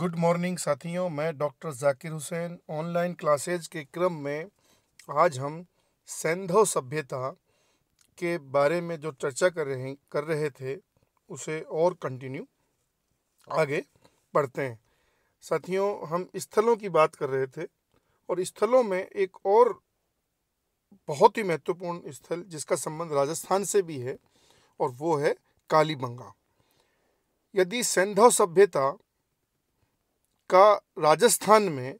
good morning साथियों मैं doctor Zakir Hussain online classes के क्रम में आज हम सैंधव सभ्यता के बारे में जो चर्चा कर रहे कर रहे थे उसे और कंटिन्यू आगे बढ़ते हैं साथियों हम स्थलों की बात कर रहे थे और स्थलों में एक और बहुत ही महत्वपूर्ण स्थल जिसका संबंध राजस्थान से भी है और वो है कालीबंगा यदि सैंधव सभ्यता का राजस्थान में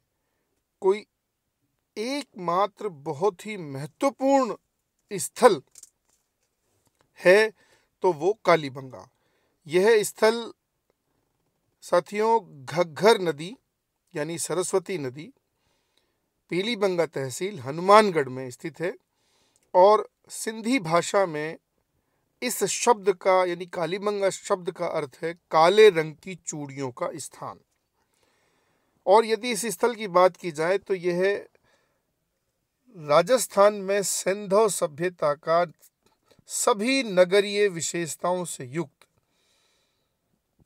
कोई एकमात्र बहुत ही महत्वपूर्ण स्थल है तो वो कालीबंगा यह स्थल साथियों घग्घर नदी यानी सरस्वती नदी पीलीबंगा तहसील हनुमानगढ़ में स्थित है और सिंधी भाषा में इस शब्द का यानी कालीबंगा शब्द का अर्थ है काले रंग की चूड़ियों का स्थान और यदि इस स्थल की बात की जाए तो यह राजस्थान में सिंधो सभ्यता का सभी नगरीय विशेषताओं से युक्त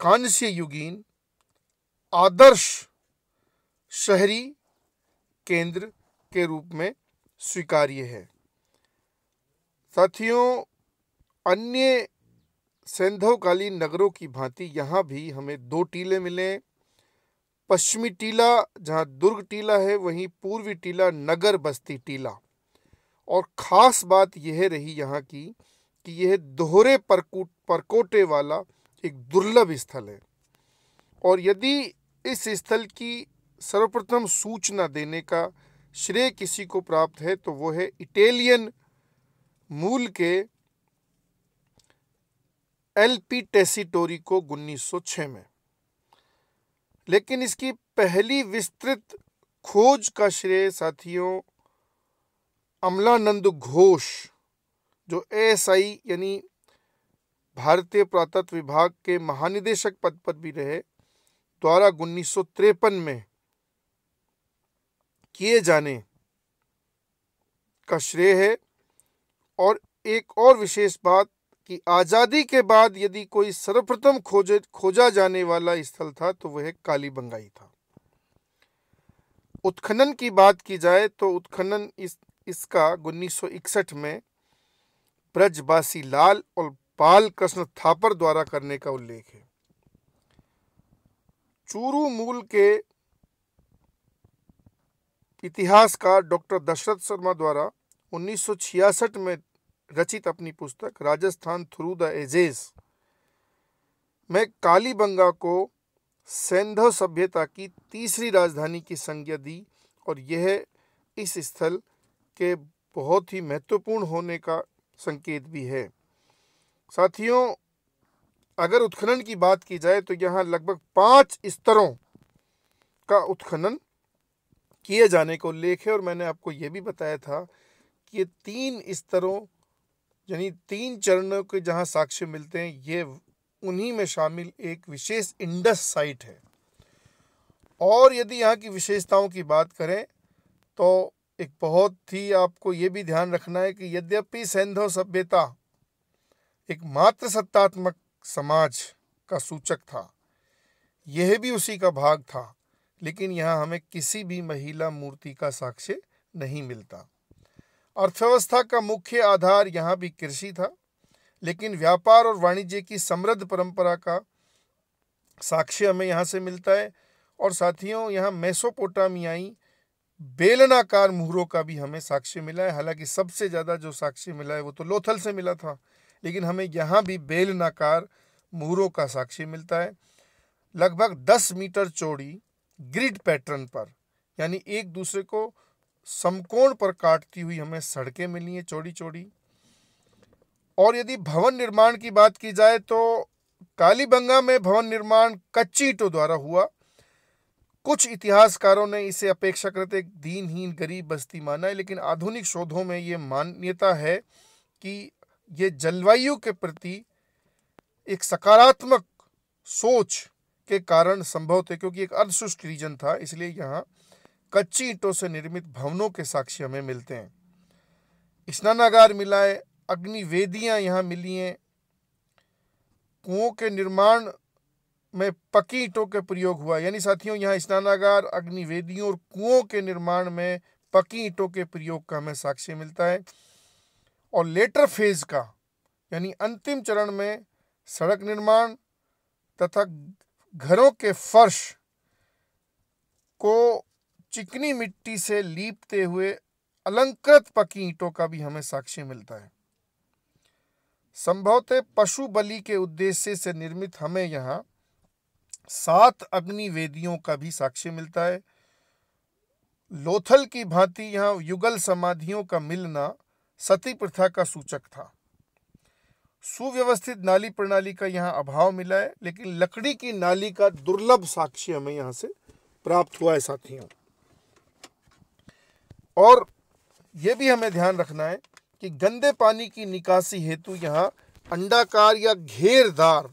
कांस्य युगीन आदर्श शहरी केंद्र के रूप में स्वीकार्य है साथियों अन्य सैंधवकालीन नगरों की भांति यहाँ भी हमें दो टीले मिले पश्चिमी टीला जहाँ दुर्ग टीला है वहीं पूर्वी टीला नगर बस्ती टीला और ख़ास बात यह रही यहाँ की कि यह दोहरे परकोट परकोटे वाला एक दुर्लभ स्थल है और यदि इस स्थल की सर्वप्रथम सूचना देने का श्रेय किसी को प्राप्त है तो वो है इटालियन मूल के एल पी टेसिटोरी को 1906 में लेकिन इसकी पहली विस्तृत खोज का श्रेय साथियों अमलानंद घोष जो एएसआई यानी भारतीय पुरातत्व विभाग के महानिदेशक पद पर भी रहे द्वारा उन्नीस में किए जाने का श्रेय है और एक और विशेष बात कि आज़ादी के बाद यदि कोई सर्वप्रथम खोजे खोजा जाने वाला स्थल था तो वह काली बंगाई था उत्खनन की बात की जाए तो उत्खनन इस इसका उन्नीस में ब्रजबासी लाल और बाल कृष्ण थापर द्वारा करने का उल्लेख है चूरू मूल के इतिहासकार डॉक्टर दशरथ शर्मा द्वारा 1966 में रचित अपनी पुस्तक राजस्थान थ्रू द एजेस में कालीबंगा को सैंधव सभ्यता की तीसरी राजधानी की संज्ञा दी और यह इस स्थल के बहुत ही महत्वपूर्ण होने का संकेत भी है साथियों अगर उत्खनन की बात की जाए तो यहाँ लगभग पांच स्तरों का उत्खनन किए जाने को उल्लेख है और मैंने आपको ये भी बताया था कि ये तीन स्तरों यानी तीन चरणों के जहां साक्ष्य मिलते हैं ये उन्हीं में शामिल एक विशेष इंडस साइट है और यदि यहाँ की विशेषताओं की बात करें तो एक बहुत ही आपको ये भी ध्यान रखना है कि यद्यपि सैंधव सभ्यता एक मात्र सत्तात्मक समाज का सूचक था यह भी उसी का भाग था लेकिन यहाँ हमें किसी भी महिला मूर्ति का साक्ष्य नहीं मिलता अर्थव्यवस्था का मुख्य आधार यहाँ भी कृषि था लेकिन व्यापार और वाणिज्य की समृद्ध परंपरा का साक्ष्य हमें यहाँ से मिलता है और साथियों यहाँ मेसोपोटामियाई बेलनाकार मुहरों का भी हमें साक्ष्य मिला है हालांकि सबसे ज़्यादा जो साक्ष्य मिला है वो तो लोथल से मिला था लेकिन हमें यहाँ भी बेलनाकार मुहरों का साक्ष्य मिलता है लगभग दस मीटर चौड़ी ग्रिड पैटर्न पर यानी एक दूसरे को समकोण पर काटती हुई हमें सड़कें मिली हैं चौड़ी चौड़ी और यदि भवन निर्माण की बात की जाए तो कालीबंगा में भवन निर्माण कच्ची ईटों द्वारा हुआ कुछ इतिहासकारों ने इसे अपेक्षाकृत एक दीनहीन गरीब बस्ती माना है लेकिन आधुनिक शोधों में ये मान्यता है कि ये जलवायु के प्रति एक सकारात्मक सोच के कारण संभव थे क्योंकि एक अर्धशुष्क रीजन था इसलिए यहाँ कच्ची ईंटों से निर्मित भवनों के साक्ष्य हमें मिलते हैं स्नानागार मिला है अग्निवेदियां यहाँ मिली हैं कुओं के निर्माण में पकी ईंटों के प्रयोग हुआ यानी साथियों यहाँ स्नानागार अग्निवेदियों और कुओं के निर्माण में पकी ईंटों के प्रयोग का हमें साक्ष्य मिलता है और लेटर फेज का यानी अंतिम चरण में सड़क निर्माण तथा घरों के फर्श को चिकनी मिट्टी से लीपते हुए अलंकृत पकी ईंटों का भी हमें साक्ष्य मिलता है संभवतः पशु बलि के उद्देश्य से निर्मित हमें यहाँ सात अग्नि वेदियों का भी साक्ष्य मिलता है लोथल की भांति यहाँ युगल समाधियों का मिलना सती प्रथा का सूचक था सुव्यवस्थित नाली प्रणाली का यहाँ अभाव मिला है लेकिन लकड़ी की नाली का दुर्लभ साक्ष्य हमें यहाँ से प्राप्त हुआ है साथियों और ये भी हमें ध्यान रखना है कि गंदे पानी की निकासी हेतु यहाँ अंडाकार या घेरदार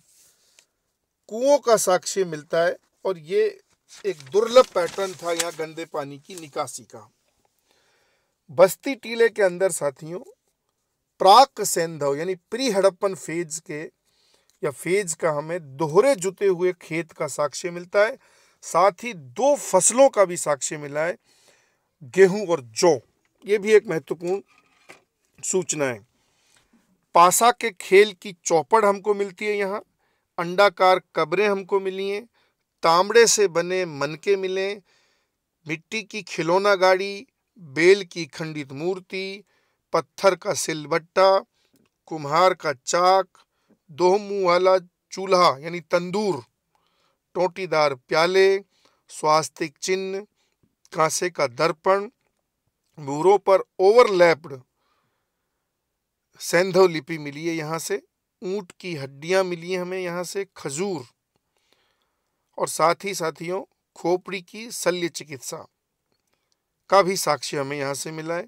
कुओं का साक्ष्य मिलता है और ये एक दुर्लभ पैटर्न था यहाँ गंदे पानी की निकासी का बस्ती टीले के अंदर साथियों प्राक सेंधव यानी प्री हड़प्पन फेज के या फेज का हमें दोहरे जुते हुए खेत का साक्ष्य मिलता है साथ ही दो फसलों का भी साक्ष्य मिला है गेहूं और जौ ये भी एक महत्वपूर्ण सूचना है पासा के खेल की चौपड़ हमको मिलती है यहाँ अंडाकार कब्रें हमको मिली हैं तांबड़े से बने मनके मिले मिट्टी की खिलौना गाड़ी बेल की खंडित मूर्ति पत्थर का सिलबट्टा कुम्हार का चाक दो मुँह वाला चूल्हा यानी तंदूर टोटीदार प्याले स्वास्तिक चिन्ह कांसे का दर्पण मूरों पर ओवरलैप्ड सैंधव लिपि मिली है यहाँ से ऊंट की हड्डियाँ मिली हैं हमें यहाँ से खजूर और साथ ही साथियों खोपड़ी की शल्य चिकित्सा का भी साक्ष्य हमें यहाँ से मिला है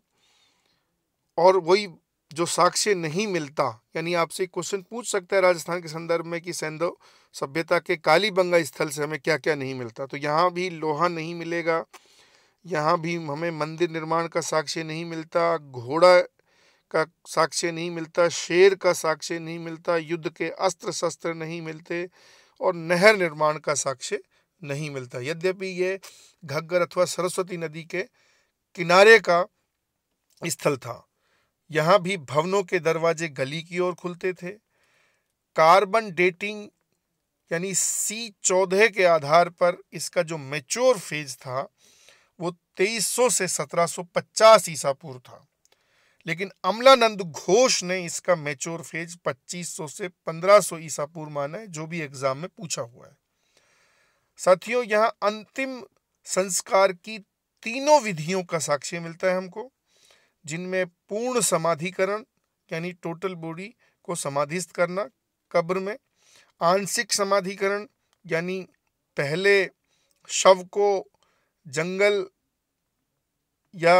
और वही जो साक्ष्य नहीं मिलता यानी आपसे क्वेश्चन पूछ सकता है राजस्थान के संदर्भ में कि सैंधव सभ्यता के कालीबंगा स्थल से हमें क्या क्या नहीं मिलता तो यहाँ भी लोहा नहीं मिलेगा यहाँ भी हमें मंदिर निर्माण का साक्ष्य नहीं मिलता घोड़ा का साक्ष्य नहीं मिलता शेर का साक्ष्य नहीं मिलता युद्ध के अस्त्र शस्त्र नहीं मिलते और नहर निर्माण का साक्ष्य नहीं मिलता यद्यपि ये घग्गर अथवा सरस्वती नदी के किनारे का स्थल था यहाँ भी भवनों के दरवाजे गली की ओर खुलते थे कार्बन डेटिंग यानी सी चौदह के आधार पर इसका जो मेच्योर फेज था वो 2300 से 1750 ईसा पूर्व था लेकिन अमलानंद घोष ने इसका मेच्योर फेज 2500 से 1500 ईसा पूर्व माना है जो भी एग्जाम में पूछा हुआ है साथियों यहाँ अंतिम संस्कार की तीनों विधियों का साक्ष्य मिलता है हमको जिनमें पूर्ण समाधिकरण यानी टोटल बॉडी को समाधिस्थ करना कब्र में आंशिक समाधिकरण यानी पहले शव को जंगल या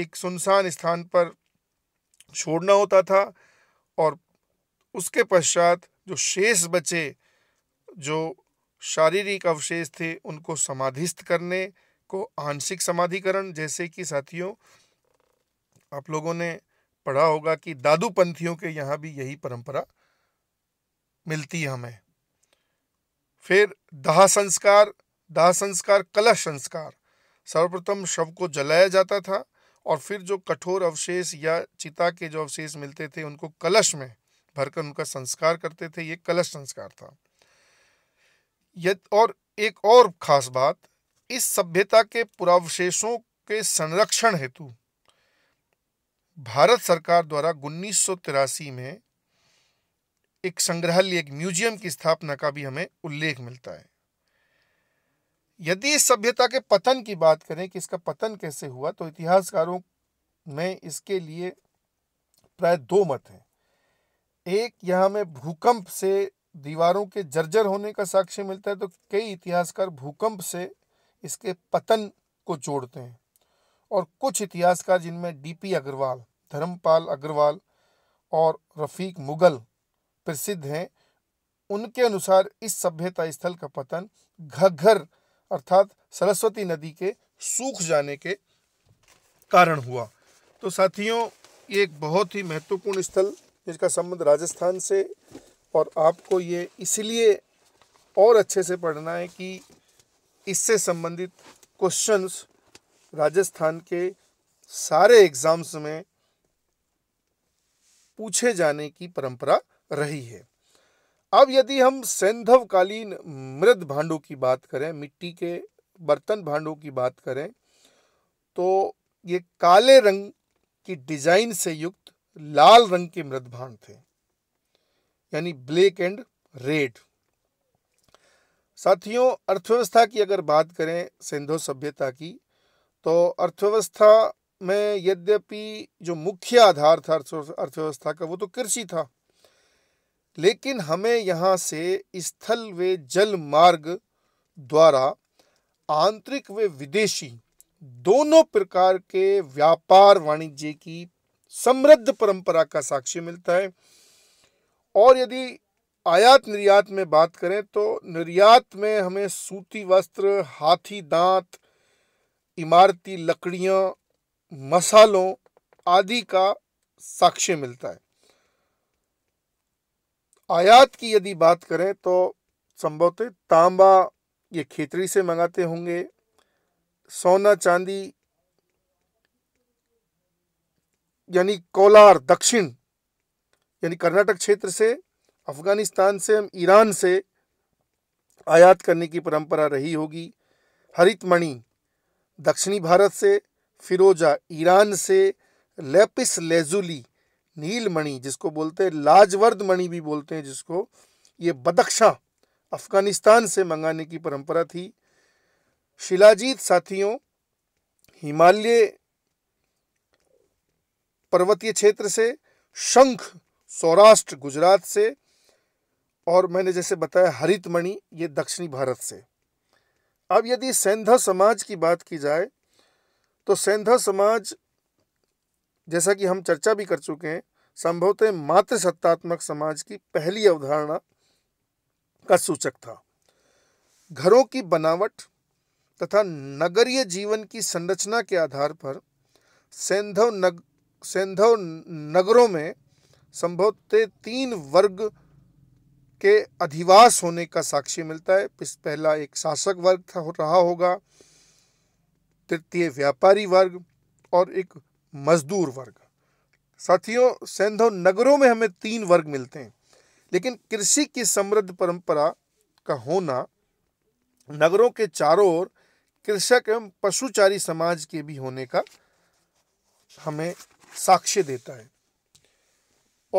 एक सुनसान स्थान पर छोड़ना होता था और उसके पश्चात जो शेष बचे जो शारीरिक अवशेष थे उनको समाधिस्थ करने को आंशिक समाधिकरण जैसे कि साथियों आप लोगों ने पढ़ा होगा कि दादू पंथियों के यहाँ भी यही परंपरा मिलती है हमें फिर दाह संस्कार दाह संस्कार कलश संस्कार सर्वप्रथम शव को जलाया जाता था और फिर जो कठोर अवशेष या चिता के जो अवशेष मिलते थे उनको कलश में भरकर उनका संस्कार करते थे ये कलश संस्कार था यद और एक और खास बात इस सभ्यता के पुरावशेषों के संरक्षण हेतु भारत सरकार द्वारा उन्नीस में एक संग्रहालय एक म्यूजियम की स्थापना का भी हमें उल्लेख मिलता है यदि इस सभ्यता के पतन की बात करें कि इसका पतन कैसे हुआ तो इतिहासकारों में इसके लिए प्राय दो मत हैं एक यहाँ में भूकंप से दीवारों के जर्जर होने का साक्ष्य मिलता है तो कई इतिहासकार भूकंप से इसके पतन को जोड़ते हैं और कुछ इतिहासकार जिनमें डीपी अग्रवाल धर्मपाल अग्रवाल और रफीक मुगल प्रसिद्ध हैं उनके अनुसार इस सभ्यता स्थल का पतन घग्घर अर्थात सरस्वती नदी के सूख जाने के कारण हुआ तो साथियों ये एक बहुत ही महत्वपूर्ण स्थल जिसका संबंध राजस्थान से और आपको ये इसलिए और अच्छे से पढ़ना है कि इससे संबंधित क्वेश्चंस राजस्थान के सारे एग्ज़ाम्स में पूछे जाने की परंपरा रही है अब यदि हम सैंधवकालीन मृद भांडों की बात करें मिट्टी के बर्तन भांडों की बात करें तो ये काले रंग की डिजाइन से युक्त लाल रंग के मृद भांड थे यानी ब्लैक एंड रेड साथियों अर्थव्यवस्था की अगर बात करें सिंधु सभ्यता की तो अर्थव्यवस्था में यद्यपि जो मुख्य आधार था अर्थव्यवस्था का वो तो कृषि था लेकिन हमें यहाँ से स्थल व जल मार्ग द्वारा आंतरिक व विदेशी दोनों प्रकार के व्यापार वाणिज्य की समृद्ध परंपरा का साक्ष्य मिलता है और यदि आयात निर्यात में बात करें तो निर्यात में हमें सूती वस्त्र हाथी दांत इमारती लकड़ियाँ मसालों आदि का साक्ष्य मिलता है आयात की यदि बात करें तो संभवतः तांबा ये खेतरी से मंगाते होंगे सोना चांदी यानी कोलार दक्षिण यानी कर्नाटक क्षेत्र से अफगानिस्तान से हम ईरान से आयात करने की परंपरा रही होगी हरित मणि दक्षिणी भारत से फिरोजा ईरान से लेपिस लेजुली नीलमणि जिसको बोलते हैं लाजवर्द मणि भी बोलते हैं जिसको ये बदख्शा अफ़गानिस्तान से मंगाने की परंपरा थी शिलाजीत साथियों हिमालय पर्वतीय क्षेत्र से शंख सौराष्ट्र गुजरात से और मैंने जैसे बताया हरित मणि ये दक्षिणी भारत से अब यदि सेंधा समाज की बात की जाए तो सेंधा समाज जैसा कि हम चर्चा भी कर चुके हैं संभवतः मात्र सत्तात्मक समाज की पहली अवधारणा का सूचक था घरों की बनावट तथा नगरीय जीवन की संरचना के आधार पर सैंधव नग सैंधव नगरों में संभवतः तीन वर्ग के अधिवास होने का साक्ष्य मिलता है पहला एक शासक वर्ग था रहा होगा तृतीय व्यापारी वर्ग और एक मजदूर वर्ग साथियों सैंधव नगरों में हमें तीन वर्ग मिलते हैं लेकिन कृषि की समृद्ध परंपरा का होना नगरों के चारों ओर कृषक एवं पशुचारी समाज के भी होने का हमें साक्ष्य देता है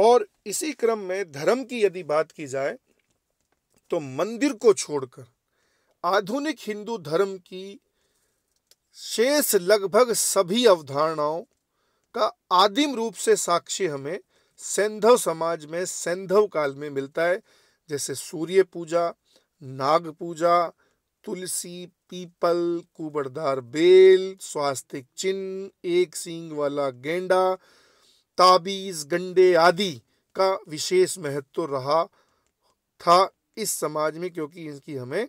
और इसी क्रम में धर्म की यदि बात की जाए तो मंदिर को छोड़कर आधुनिक हिंदू धर्म की शेष लगभग सभी अवधारणाओं का आदिम रूप से साक्ष्य हमें सैंधव समाज में सैंधव काल में मिलता है जैसे सूर्य पूजा नाग पूजा तुलसी पीपल कुबड़दार बेल स्वास्तिक चिन्ह एक सींग वाला गेंडा ताबीज गंडे आदि का विशेष महत्व रहा था इस समाज में क्योंकि इनकी हमें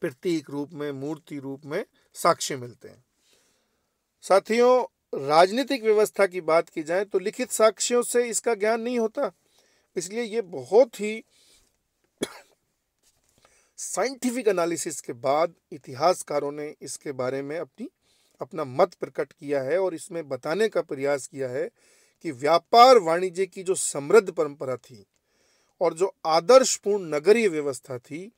प्रतीक रूप में मूर्ति रूप में साक्ष्य मिलते हैं साथियों राजनीतिक व्यवस्था की बात की जाए तो लिखित साक्ष्यों से इसका ज्ञान नहीं होता इसलिए ये बहुत ही साइंटिफिक एनालिसिस के बाद इतिहासकारों ने इसके बारे में अपनी अपना मत प्रकट किया है और इसमें बताने का प्रयास किया है कि व्यापार वाणिज्य की जो समृद्ध परंपरा थी और जो आदर्शपूर्ण नगरीय व्यवस्था थी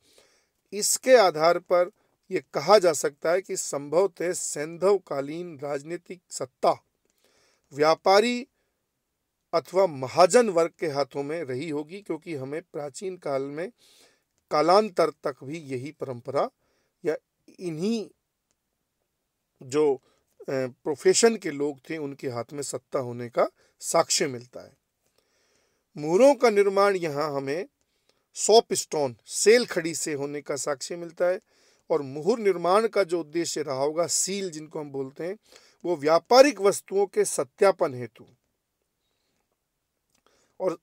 इसके आधार पर ये कहा जा सकता है कि संभवतः सैंधवकालीन राजनीतिक सत्ता व्यापारी अथवा महाजन वर्ग के हाथों में रही होगी क्योंकि हमें प्राचीन काल में कालांतर तक भी यही परंपरा या इन्हीं जो प्रोफेशन के लोग थे उनके हाथ में सत्ता होने का साक्ष्य मिलता है मूरों का निर्माण यहाँ हमें सौ पिस्टोन सेल खड़ी से होने का साक्ष्य मिलता है और मुहर निर्माण का जो उद्देश्य रहा होगा सील जिनको हम बोलते हैं वो व्यापारिक वस्तुओं के सत्यापन हेतु और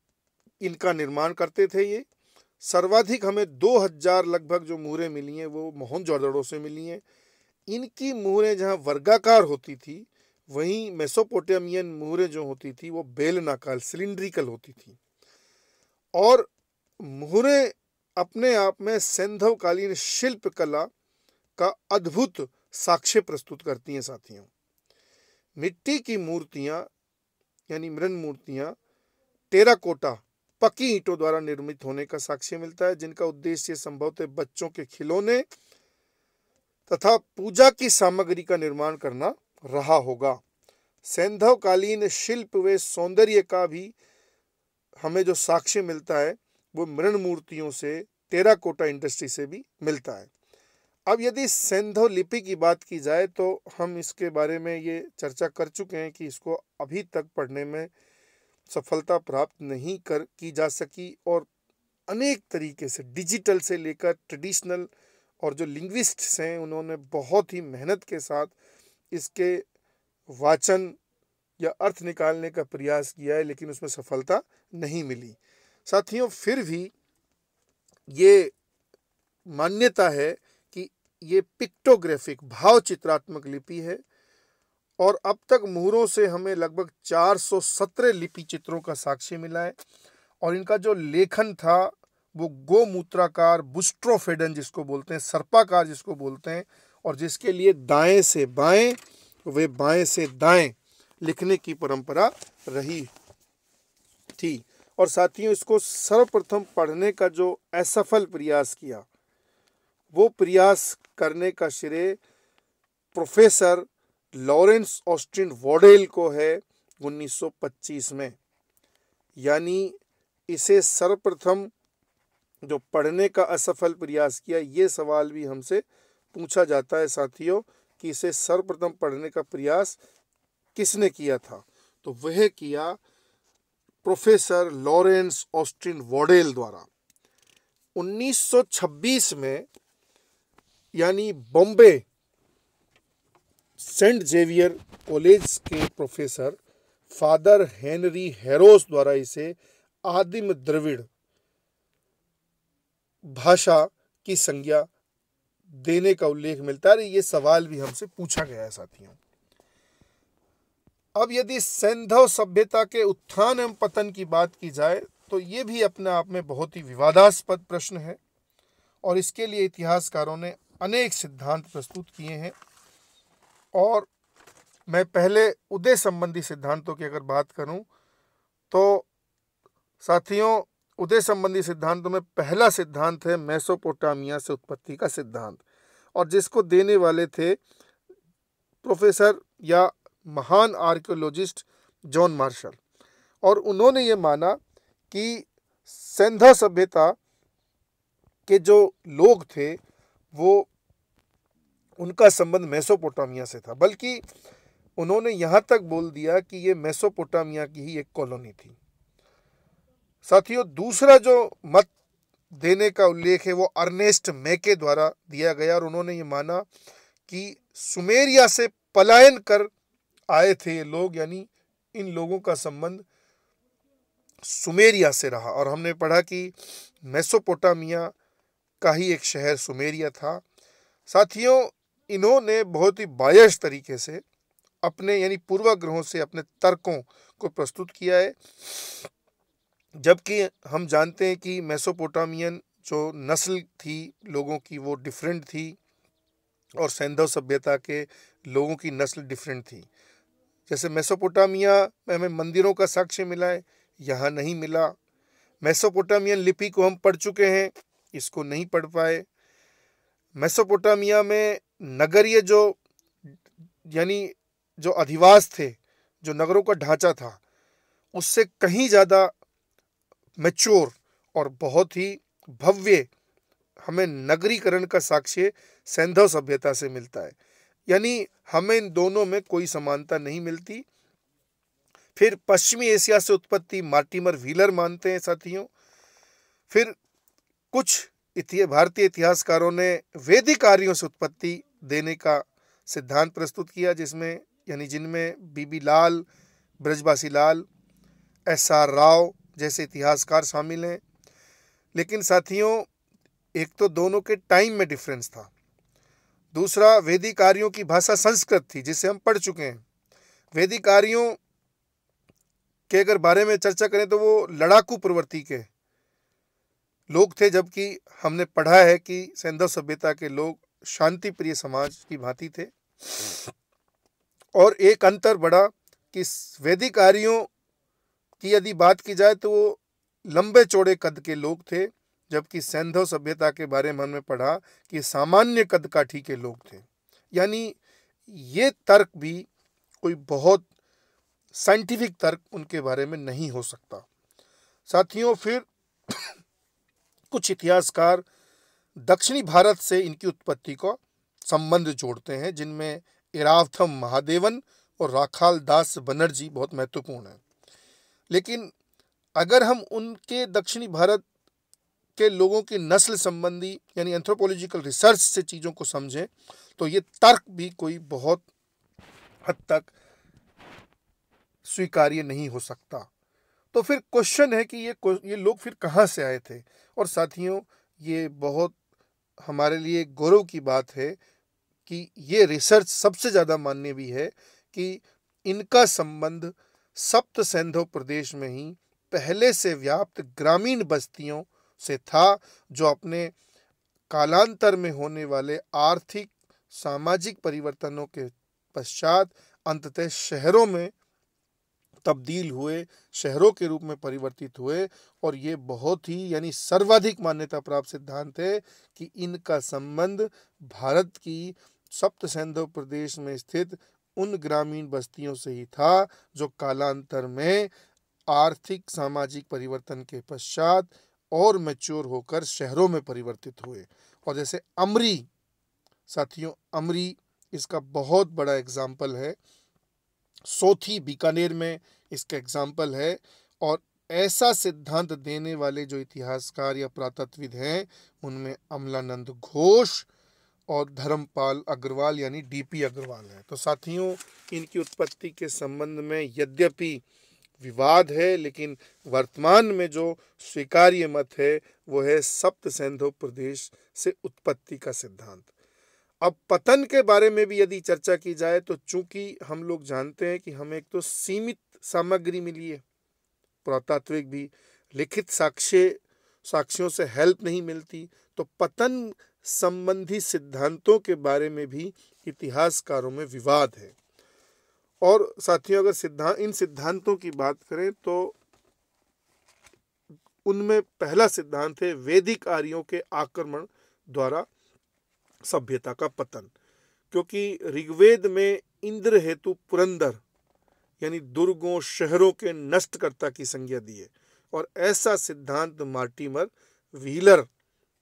इनका निर्माण करते थे ये सर्वाधिक हमें 2000 लगभग जो मुहरें मिली हैं वो मोहन मोहनजोदड़ो से मिली हैं इनकी मुहरें जहाँ वर्गाकार होती थी वहीं मेसोपोटामियन मुहरें जो होती थी वो बेलनाकार सिलिंड्रिकल होती थी और मुहरें अपने आप में सैंधवकालीन शिल्प कला का अद्भुत साक्ष्य प्रस्तुत करती हैं साथियों मिट्टी की मूर्तियां यानी मृण मूर्तियाँ टेराकोटा पक्की ईंटों द्वारा निर्मित होने का साक्ष्य मिलता है जिनका उद्देश्य संभवतः बच्चों के खिलौने तथा पूजा की सामग्री का निर्माण करना रहा होगा सैंधवकालीन शिल्प व सौंदर्य का भी हमें जो साक्ष्य मिलता है वो मृण मूर्तियों से तेरा कोटा इंडस्ट्री से भी मिलता है अब यदि सेंधो लिपि की बात की जाए तो हम इसके बारे में ये चर्चा कर चुके हैं कि इसको अभी तक पढ़ने में सफलता प्राप्त नहीं कर की जा सकी और अनेक तरीके से डिजिटल से लेकर ट्रेडिशनल और जो लिंग्विस्ट्स हैं उन्होंने बहुत ही मेहनत के साथ इसके वाचन या अर्थ निकालने का प्रयास किया है लेकिन उसमें सफलता नहीं मिली साथियों फिर भी ये मान्यता है कि ये पिक्टोग्राफिक भाव चित्रात्मक लिपि है और अब तक मुहरों से हमें लगभग 417 लिपि चित्रों का साक्ष्य मिला है और इनका जो लेखन था वो गोमूत्राकार बुस्ट्रोफेडन जिसको बोलते हैं सर्पाकार जिसको बोलते हैं और जिसके लिए दाएं से बाएं वे बाएं से दाएं लिखने की परंपरा रही थी और साथियों इसको सर्वप्रथम पढ़ने का जो असफल प्रयास किया वो प्रयास करने का श्रेय प्रोफेसर लॉरेंस ऑस्टिन वॉडेल को है 1925 में यानी इसे सर्वप्रथम जो पढ़ने का असफल प्रयास किया ये सवाल भी हमसे पूछा जाता है साथियों कि इसे सर्वप्रथम पढ़ने का प्रयास किसने किया था तो वह किया प्रोफेसर लॉरेंस ऑस्टिन वॉडेल द्वारा 1926 में यानी बॉम्बे सेंट जेवियर कॉलेज के प्रोफेसर फादर हेनरी हेरोस द्वारा इसे आदिम द्रविड़ भाषा की संज्ञा देने का उल्लेख मिलता है ये सवाल भी हमसे पूछा गया है साथियों अब यदि सैंधव सभ्यता के उत्थान एवं पतन की बात की जाए तो ये भी अपने आप में बहुत ही विवादास्पद प्रश्न है और इसके लिए इतिहासकारों ने अनेक सिद्धांत प्रस्तुत किए हैं और मैं पहले उदय संबंधी सिद्धांतों की अगर बात करूं तो साथियों उदय संबंधी सिद्धांतों में पहला सिद्धांत है मैसोपोटामिया से उत्पत्ति का सिद्धांत और जिसको देने वाले थे प्रोफेसर या महान आर्कियोलॉजिस्ट जॉन मार्शल और उन्होंने ये माना कि सेंधा सभ्यता के जो लोग थे वो उनका संबंध मेसोपोटामिया से था बल्कि उन्होंने यहाँ तक बोल दिया कि ये मेसोपोटामिया की ही एक कॉलोनी थी साथियों दूसरा जो मत देने का उल्लेख है वो अर्नेस्ट मेके द्वारा दिया गया और उन्होंने ये माना कि सुमेरिया से पलायन कर आए थे लोग यानी इन लोगों का संबंध सुमेरिया से रहा और हमने पढ़ा कि मेसोपोटामिया का ही एक शहर सुमेरिया था साथियों इन्होंने बहुत ही बायस तरीके से अपने यानी पूर्वाग्रहों से अपने तर्कों को प्रस्तुत किया है जबकि हम जानते हैं कि मेसोपोटामियन जो नस्ल थी लोगों की वो डिफरेंट थी और सैंधव सभ्यता के लोगों की नस्ल डिफरेंट थी जैसे मेसोपोटामिया में हमें मंदिरों का साक्ष्य मिला है यहाँ नहीं मिला मेसोपोटामियन लिपि को हम पढ़ चुके हैं इसको नहीं पढ़ पाए मेसोपोटामिया में नगरीय जो यानी जो अधिवास थे जो नगरों का ढांचा था उससे कहीं ज़्यादा मैच्योर और बहुत ही भव्य हमें नगरीकरण का साक्ष्य सैंधव सभ्यता से मिलता है यानी हमें इन दोनों में कोई समानता नहीं मिलती फिर पश्चिमी एशिया से उत्पत्ति मार्टिमर व्हीलर मानते हैं साथियों फिर कुछ भारतीय इतिहासकारों ने वैदिक आर्यों से उत्पत्ति देने का सिद्धांत प्रस्तुत किया जिसमें यानी जिनमें B B Lal Brajbasi Lal S R Rao जैसे इतिहासकार शामिल हैं लेकिन साथियों एक तो दोनों के टाइम में डिफरेंस था दूसरा वेदिकारियों की भाषा संस्कृत थी जिसे हम पढ़ चुके हैं वेदिकारियों के अगर बारे में चर्चा करें तो वो लड़ाकू प्रवृत्ति के लोग थे जबकि हमने पढ़ा है कि सैंधव सभ्यता के लोग शांति प्रिय समाज की भांति थे और एक अंतर बड़ा कि वैदिक आर्यों की यदि बात की जाए तो वो लंबे चौड़े कद के लोग थे जबकि सैंधव सभ्यता के बारे में हमने पढ़ा कि सामान्य कद काठी के लोग थे यानी ये तर्क भी कोई बहुत साइंटिफिक तर्क उनके बारे में नहीं हो सकता साथियों फिर कुछ इतिहासकार दक्षिणी भारत से इनकी उत्पत्ति को संबंध जोड़ते हैं जिनमें इरावथम महादेवन और राखाल दास बनर्जी बहुत महत्वपूर्ण हैं लेकिन अगर हम उनके दक्षिणी भारत के लोगों की नस्ल संबंधी यानी एंथ्रोपोलॉजिकल रिसर्च से चीज़ों को समझें तो ये तर्क भी कोई बहुत हद तक स्वीकार्य नहीं हो सकता तो फिर क्वेश्चन है कि ये ये लोग फिर कहाँ से आए थे और साथियों ये बहुत हमारे लिए गौरव की बात है कि ये रिसर्च सबसे ज़्यादा मान्य भी है कि इनका संबंध सप्त सैंधव प्रदेश में ही पहले से व्याप्त ग्रामीण बस्तियों से था जो अपने कालांतर में होने वाले आर्थिक सामाजिक परिवर्तनों के पश्चात अंततः शहरों में तब्दील हुए शहरों के रूप में परिवर्तित हुए और ये बहुत ही यानी सर्वाधिक मान्यता प्राप्त सिद्धांत है कि इनका संबंध भारत की सप्त प्रदेश में स्थित उन ग्रामीण बस्तियों से ही था जो कालांतर में आर्थिक सामाजिक परिवर्तन के पश्चात और मैच्योर होकर शहरों में परिवर्तित हुए और जैसे अमरी साथियों अमरी इसका बहुत बड़ा एग्जाम्पल है सोथी बीकानेर में इसका एग्जाम्पल है और ऐसा सिद्धांत देने वाले जो इतिहासकार या पुरातत्विद हैं उनमें अमलानंद घोष और धर्मपाल अग्रवाल यानी डीपी अग्रवाल है तो साथियों इनकी उत्पत्ति के संबंध में यद्यपि विवाद है लेकिन वर्तमान में जो स्वीकार्य मत है वो है सप्त सिंधु प्रदेश से उत्पत्ति का सिद्धांत अब पतन के बारे में भी यदि चर्चा की जाए तो चूंकि हम लोग जानते हैं कि हमें एक तो सीमित सामग्री मिली है पुरातात्विक भी लिखित साक्ष्य साक्ष्यों से हेल्प नहीं मिलती तो पतन संबंधी सिद्धांतों के बारे में भी इतिहासकारों में विवाद है और साथियों अगर सिद्धांत इन सिद्धांतों की बात करें तो उनमें पहला सिद्धांत है वैदिक आर्यों के आक्रमण द्वारा सभ्यता का पतन क्योंकि ऋग्वेद में इंद्र हेतु पुरंदर यानी दुर्गों शहरों के नष्टकर्ता की संज्ञा दी है और ऐसा सिद्धांत मार्टिमर व्हीलर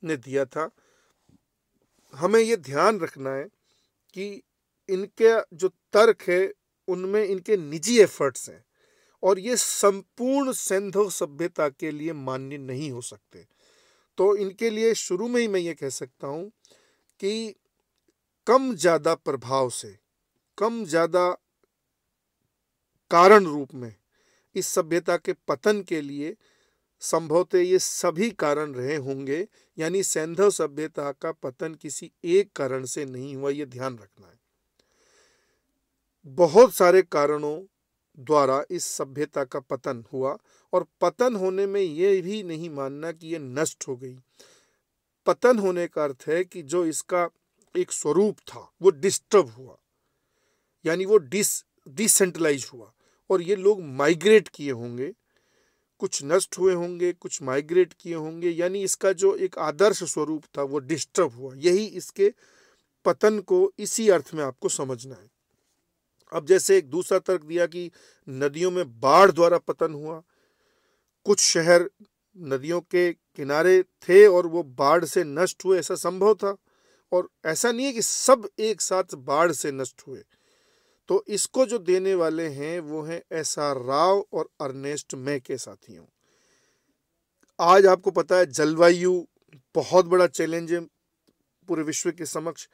ने दिया था हमें ये ध्यान रखना है कि इनके जो तर्क है उनमें इनके निजी एफर्ट्स हैं और ये संपूर्ण सैंधव सभ्यता के लिए मान्य नहीं हो सकते तो इनके लिए शुरू में ही मैं ये कह सकता हूँ कि कम ज़्यादा प्रभाव से कम ज़्यादा कारण रूप में इस सभ्यता के पतन के लिए संभवतः ये सभी कारण रहे होंगे यानी सैंधव सभ्यता का पतन किसी एक कारण से नहीं हुआ ये ध्यान रखना है बहुत सारे कारणों द्वारा इस सभ्यता का पतन हुआ और पतन होने में ये भी नहीं मानना कि ये नष्ट हो गई पतन होने का अर्थ है कि जो इसका एक स्वरूप था वो डिस्टर्ब हुआ यानी वो डिस डिसेंट्रलाइज हुआ और ये लोग माइग्रेट किए होंगे कुछ नष्ट हुए होंगे कुछ माइग्रेट किए होंगे यानी इसका जो एक आदर्श स्वरूप था वो डिस्टर्ब हुआ यही इसके पतन को इसी अर्थ में आपको समझना है अब जैसे एक दूसरा तर्क दिया कि नदियों में बाढ़ द्वारा पतन हुआ कुछ शहर नदियों के किनारे थे और वो बाढ़ से नष्ट हुए ऐसा संभव था और ऐसा नहीं है कि सब एक साथ बाढ़ से नष्ट हुए तो इसको जो देने वाले हैं वो हैं एस आर राव और अर्नेस्ट मे के साथियों आज आपको पता है जलवायु बहुत बड़ा चैलेंज है पूरे विश्व के समक्ष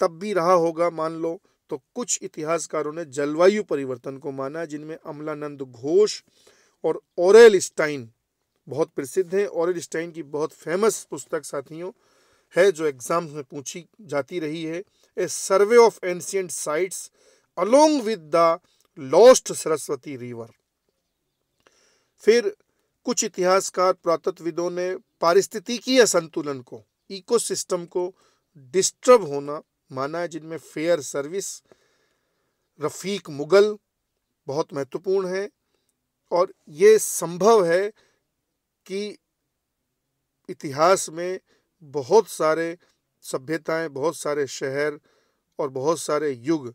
तब भी रहा होगा मान लो तो कुछ इतिहासकारों ने जलवायु परिवर्तन को माना जिनमें अमलानंद घोष और ओरेल स्टाइन बहुत प्रसिद्ध हैं ओरेल स्टाइन की बहुत फेमस पुस्तक साथियों है जो एग्जाम्स में पूछी जाती रही है a survey of ancient sites along with the lost Saraswati river फिर कुछ इतिहासकार पुरातत्वविदों ने पारिस्थितिकीय संतुलन को इकोसिस्टम को डिस्टर्ब होना माना है जिनमें फेयर सर्विस रफ़ीक मुग़ल बहुत महत्वपूर्ण है और ये संभव है कि इतिहास में बहुत सारे सभ्यताएं बहुत सारे शहर और बहुत सारे युग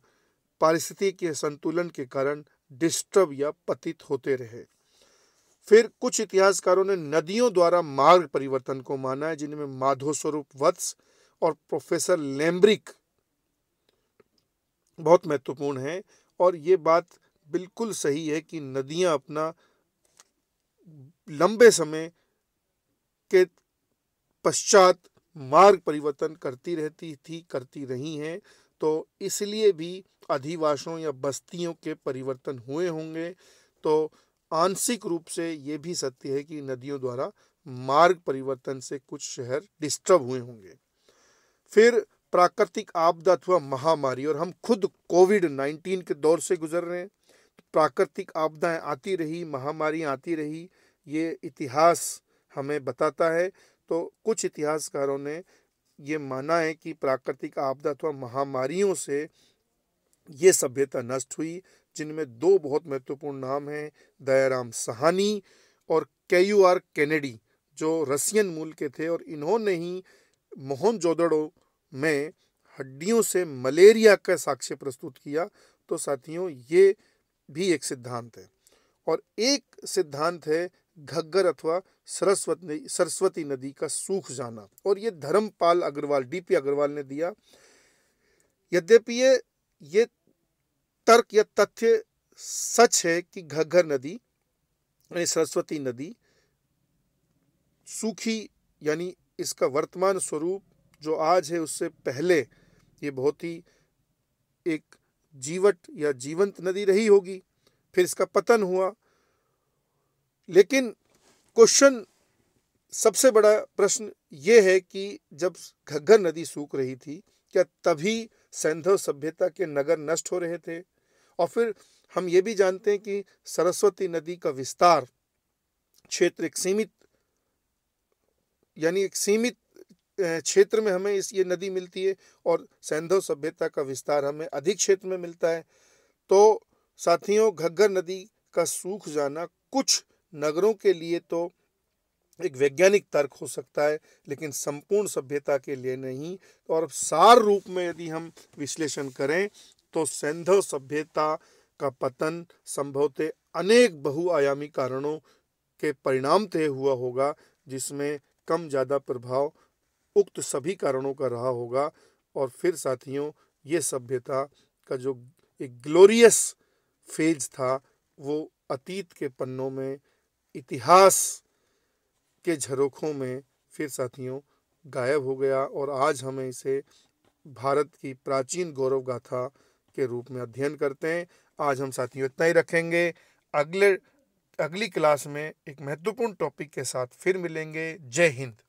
पारिस्थिति के संतुलन के कारण डिस्टर्ब या पतित होते रहे फिर कुछ इतिहासकारों ने नदियों द्वारा मार्ग परिवर्तन को माना है जिनमें माधो स्वरूप वत्स और प्रोफेसर लेम्ब्रिक बहुत महत्वपूर्ण है और ये बात बिल्कुल सही है कि नदियाँ अपना लंबे समय के पश्चात मार्ग परिवर्तन करती रहती थी करती रही हैं तो इसलिए भी अधिवासों या बस्तियों के परिवर्तन हुए होंगे तो आंशिक रूप से ये भी सत्य है कि नदियों द्वारा मार्ग परिवर्तन से कुछ शहर डिस्टर्ब हुए होंगे फिर प्राकृतिक आपदा अथवा महामारी और हम खुद कोविड नाइन्टीन के दौर से गुजर रहे हैं तो प्राकृतिक आपदाएं आती रही महामारी आती रही ये इतिहास हमें बताता है तो कुछ इतिहासकारों ने ये माना है कि प्राकृतिक आपदा अथवा महामारियों से ये सभ्यता नष्ट हुई जिनमें दो बहुत महत्वपूर्ण नाम हैं दयाराम सहानी और केयू आर कैनेडी जो रसियन मूल के थे और इन्होंने ही मोहन जोदड़ो में हड्डियों से मलेरिया का साक्ष्य प्रस्तुत किया तो साथियों ये भी एक सिद्धांत है और एक सिद्धांत है घग्गर अथवा सरस्वती सरस्वती नदी का सूख जाना और ये धर्मपाल अग्रवाल डीपी अग्रवाल ने दिया यद्यपि ये ये तर्क या तथ्य सच है कि घग्गर नदी यानी सरस्वती नदी सूखी यानी इसका वर्तमान स्वरूप जो आज है उससे पहले ये बहुत ही एक जीवट या जीवंत नदी रही होगी फिर इसका पतन हुआ लेकिन क्वेश्चन सबसे बड़ा प्रश्न ये है कि जब घग्घर नदी सूख रही थी क्या तभी सैंधव सभ्यता के नगर नष्ट हो रहे थे और फिर हम ये भी जानते हैं कि सरस्वती नदी का विस्तार क्षेत्र एक सीमित यानी एक सीमित क्षेत्र में हमें इस ये नदी मिलती है और सैंधव सभ्यता का विस्तार हमें अधिक क्षेत्र में मिलता है तो साथियों घग्गर नदी का सूख जाना कुछ नगरों के लिए तो एक वैज्ञानिक तर्क हो सकता है लेकिन संपूर्ण सभ्यता के लिए नहीं और सार रूप में यदि हम विश्लेषण करें तो सैंधव सभ्यता का पतन संभवतः अनेक बहुआयामी कारणों के परिणाम तय हुआ होगा जिसमें कम ज़्यादा प्रभाव उक्त सभी कारणों का रहा होगा और फिर साथियों ये सभ्यता का जो एक ग्लोरियस फेज था वो अतीत के पन्नों में इतिहास के झरोखों में फिर साथियों गायब हो गया और आज हमें इसे भारत की प्राचीन गौरव गाथा के रूप में अध्ययन करते हैं आज हम साथियों इतना ही रखेंगे अगले अगली क्लास में एक महत्वपूर्ण टॉपिक के साथ फिर मिलेंगे जय हिंद